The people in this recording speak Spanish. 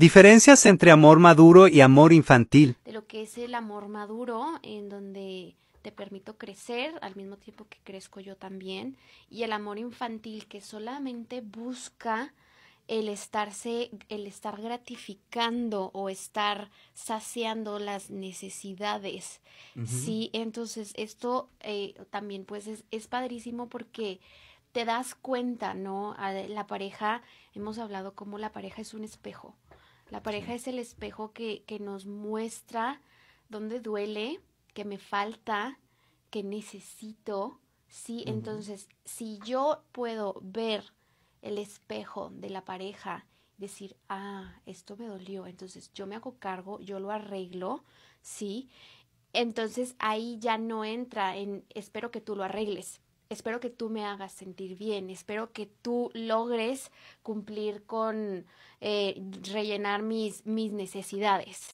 Diferencias entre amor maduro y amor infantil. De lo que es el amor maduro, en donde te permito crecer al mismo tiempo que crezco yo también, y el amor infantil que solamente busca el estarse, el estar gratificando o estar saciando las necesidades. Sí, entonces esto eh, también pues es, padrísimo porque te das cuenta, ¿no? La pareja, hemos hablado como la pareja es un espejo. La pareja es el espejo que, nos muestra dónde duele, que me falta, que necesito. Sí, entonces, si yo puedo ver el espejo de la pareja, decir, ah, esto me dolió, entonces yo me hago cargo, yo lo arreglo, sí, entonces ahí ya no entra en espero que tú lo arregles, espero que tú me hagas sentir bien, espero que tú logres cumplir con eh, rellenar mis, mis necesidades.